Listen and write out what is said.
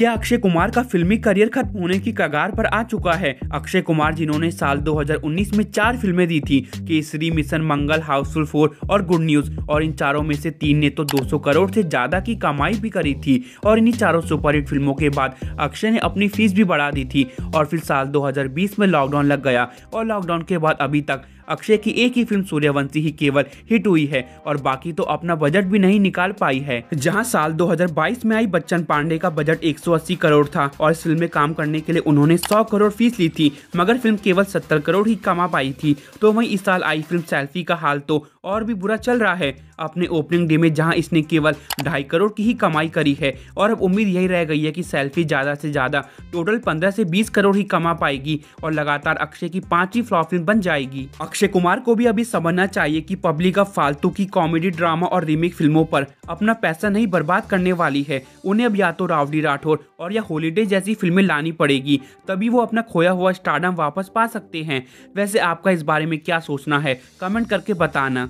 क्या अक्षय कुमार का फिल्मी करियर खत्म होने की कगार पर आ चुका है अक्षय कुमार जिन्होंने साल 2019 में चार फिल्में दी थी Kesari Mission Mangal Housefull four और गुड न्यूज और इन चारों में से तीन ने तो 200 करोड़ से ज्यादा की कमाई भी करी थी और इन्हीं चारों सुपरहिट फिल्मों के बाद अक्षय ने अपनी फीस भी बढ़ा दी थी और फिर साल दो में लॉकडाउन लग गया और लॉकडाउन के बाद अभी तक अक्षय की एक ही फिल्म सूर्यवंशी ही केवल हिट हुई है और बाकी तो अपना बजट भी नहीं निकाल पाई है जहाँ साल 2022 में आई बच्चन पांडे का बजट 180 करोड़ था और इस फिल्म में काम करने के लिए उन्होंने 100 करोड़ फीस ली थी मगर फिल्म केवल 70 करोड़ ही कमा पाई थी तो वहीं इस साल आई फिल्म सेल्फी का हाल तो और भी बुरा चल रहा है अपने ओपनिंग डे में जहां इसने केवल ढाई करोड़ की ही कमाई करी है और अब उम्मीद यही रह गई है कि सेल्फी ज़्यादा से ज़्यादा टोटल पंद्रह से बीस करोड़ ही कमा पाएगी और लगातार अक्षय की पांचवी फ्लॉप फिल्म बन जाएगी अक्षय अक्षय कुमार को भी अभी समझना चाहिए कि पब्लिक अब फालतू की कॉमेडी ड्रामा और रीमेक फिल्मों पर अपना पैसा नहीं बर्बाद करने वाली है उन्हें अब या तो रावड़ी राठौर और या हॉलीडे जैसी फिल्में लानी पड़ेगी तभी वो अपना खोया हुआ स्टार्डम वापस पा सकते हैं वैसे आपका इस बारे में क्या सोचना है कमेंट करके बताना